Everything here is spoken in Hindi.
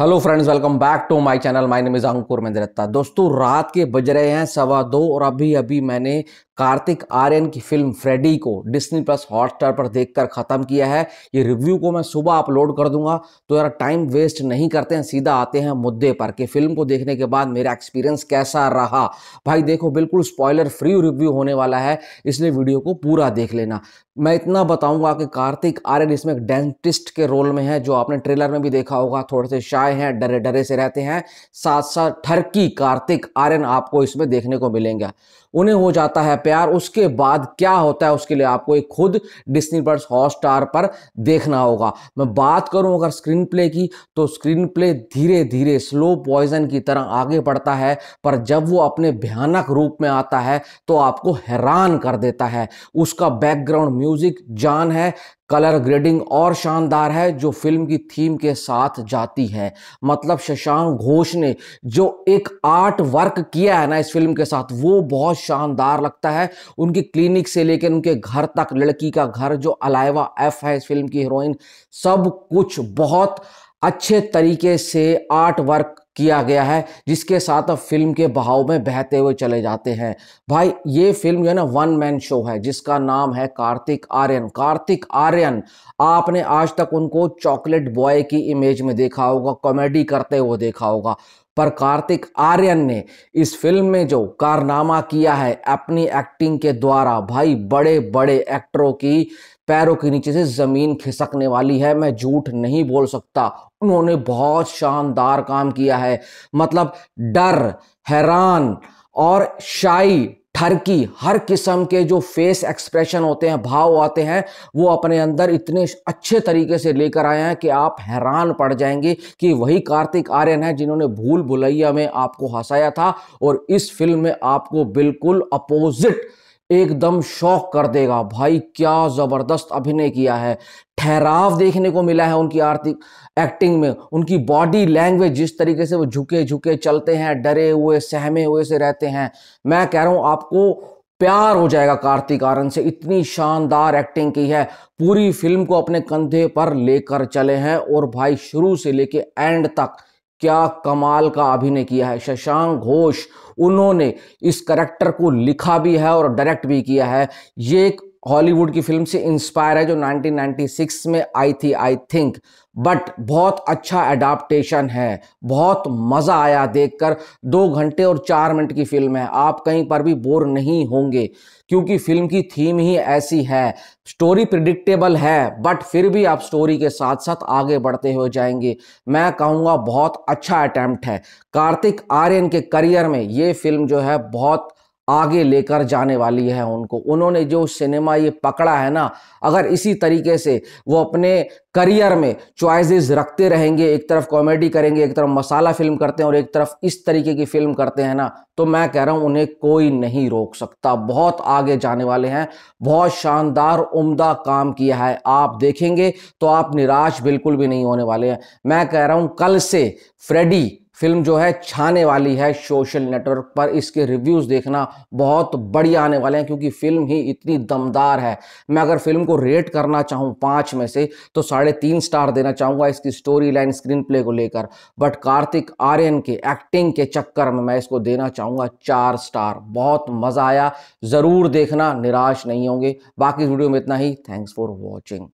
hello friends welcome back to my channel my name is Ankur Mahindrata दोस्तों रात के बज रहे हैं सवा दो और अभी अभी मैंने कार्तिक आर्यन की फिल्म फ्रेडी को डिस्नी प्लस हॉटस्टार पर देखकर ख़त्म किया है ये रिव्यू को मैं सुबह अपलोड कर दूंगा तो यार टाइम वेस्ट नहीं करते हैं सीधा आते हैं मुद्दे पर कि फिल्म को देखने के बाद मेरा एक्सपीरियंस कैसा रहा भाई देखो बिल्कुल स्पॉयलर फ्री रिव्यू होने वाला है इसलिए वीडियो को पूरा देख लेना मैं इतना बताऊंगा कि कार्तिक आर्यन इसमें एक डेंटिस्ट के रोल में है जो आपने ट्रेलर में भी देखा होगा थोड़े से शाये हैं डरे डरे से रहते हैं साथ साथ ठरकी कार्तिक आर्यन आपको इसमें देखने को मिलेंगे उन्हें हो जाता है प्यार उसके बाद क्या होता है उसके लिए आपको एक खुद डिस्नी प्लस हॉट स्टार पर देखना होगा मैं बात करूं अगर स्क्रीन प्ले की तो स्क्रीन प्ले धीरे धीरे स्लो पॉइजन की तरह आगे बढ़ता है पर जब वो अपने भयानक रूप में आता है तो आपको हैरान कर देता है उसका बैकग्राउंड म्यूजिक जान है कलर ग्रेडिंग और शानदार है जो फिल्म की थीम के साथ जाती है मतलब शशांक घोष ने जो एक आर्ट वर्क किया है ना इस फिल्म के साथ वो बहुत शानदार लगता है उनकी क्लिनिक से लेकर उनके घर तक लड़की का घर जो अलाइवा एफ है इस फिल्म की हीरोइन सब कुछ बहुत अच्छे तरीके से आर्ट वर्क किया गया है जिसके साथ अब फिल्म के बहाव में बहते हुए चले जाते हैं भाई ये फिल्म जो है ना वन मैन शो है जिसका नाम है कार्तिक आर्यन कार्तिक आर्यन आपने आज तक उनको चॉकलेट बॉय की इमेज में देखा होगा कॉमेडी करते हुए देखा होगा पर कार्तिक आर्यन ने इस फिल्म में जो कारनामा किया है अपनी एक्टिंग के द्वारा भाई बड़े बड़े एक्टरों की पैरों के नीचे से ज़मीन खिसकने वाली है मैं झूठ नहीं बोल सकता उन्होंने बहुत शानदार काम किया है मतलब डर हैरान और शाई ठरकी हर किस्म के जो फेस एक्सप्रेशन होते हैं भाव आते हैं वो अपने अंदर इतने अच्छे तरीके से लेकर आए हैं कि आप हैरान पड़ जाएंगे कि वही कार्तिक आर्यन है जिन्होंने भूल भुलैया में आपको हंसाया था और इस फिल्म में आपको बिल्कुल अपोजिट एकदम शौक कर देगा भाई क्या ज़बरदस्त अभिनय किया है ठहराव देखने को मिला है उनकी आर्थिक एक्टिंग में उनकी बॉडी लैंग्वेज जिस तरीके से वो झुके झुके चलते हैं डरे हुए सहमे हुए से रहते हैं मैं कह रहा हूं आपको प्यार हो जाएगा कार्तिक आर्यन से इतनी शानदार एक्टिंग की है पूरी फिल्म को अपने कंधे पर लेकर चले हैं और भाई शुरू से लेके एंड तक क्या कमाल का अभिनय किया है शशांक घोष उन्होंने इस करेक्टर को लिखा भी है और डायरेक्ट भी किया है ये एक हॉलीवुड की फिल्म से इंस्पायर है जो 1996 में आई थी आई थिंक बट बहुत अच्छा एडाप्टेशन है बहुत मज़ा आया देखकर दो घंटे और चार मिनट की फिल्म है आप कहीं पर भी बोर नहीं होंगे क्योंकि फिल्म की थीम ही ऐसी है स्टोरी प्रिडिक्टेबल है बट फिर भी आप स्टोरी के साथ साथ आगे बढ़ते हुए जाएंगे मैं कहूँगा बहुत अच्छा अटैम्प्ट है कार्तिक आर्यन के करियर में ये फिल्म जो है बहुत आगे लेकर जाने वाली है उनको उन्होंने जो सिनेमा ये पकड़ा है ना अगर इसी तरीके से वो अपने करियर में चॉइसेस रखते रहेंगे एक तरफ कॉमेडी करेंगे एक तरफ मसाला फिल्म करते हैं और एक तरफ इस तरीके की फिल्म करते हैं ना तो मैं कह रहा हूँ उन्हें कोई नहीं रोक सकता बहुत आगे जाने वाले हैं बहुत शानदार उम्दा काम किया है आप देखेंगे तो आप निराश बिल्कुल भी नहीं होने वाले हैं मैं कह रहा हूँ कल से फ्रेडी फिल्म जो है छाने वाली है सोशल नेटवर्क पर इसके रिव्यूज़ देखना बहुत बढ़िया आने वाले हैं क्योंकि फिल्म ही इतनी दमदार है मैं अगर फिल्म को रेट करना चाहूँ पाँच में से तो साढ़े तीन स्टार देना चाहूँगा इसकी स्टोरी लाइन स्क्रीन प्ले को लेकर बट कार्तिक आर्यन के एक्टिंग के चक्कर में मैं इसको देना चाहूँगा चार स्टार बहुत मज़ा आया ज़रूर देखना निराश नहीं होंगे बाकी वीडियो में इतना ही थैंक्स फॉर वॉचिंग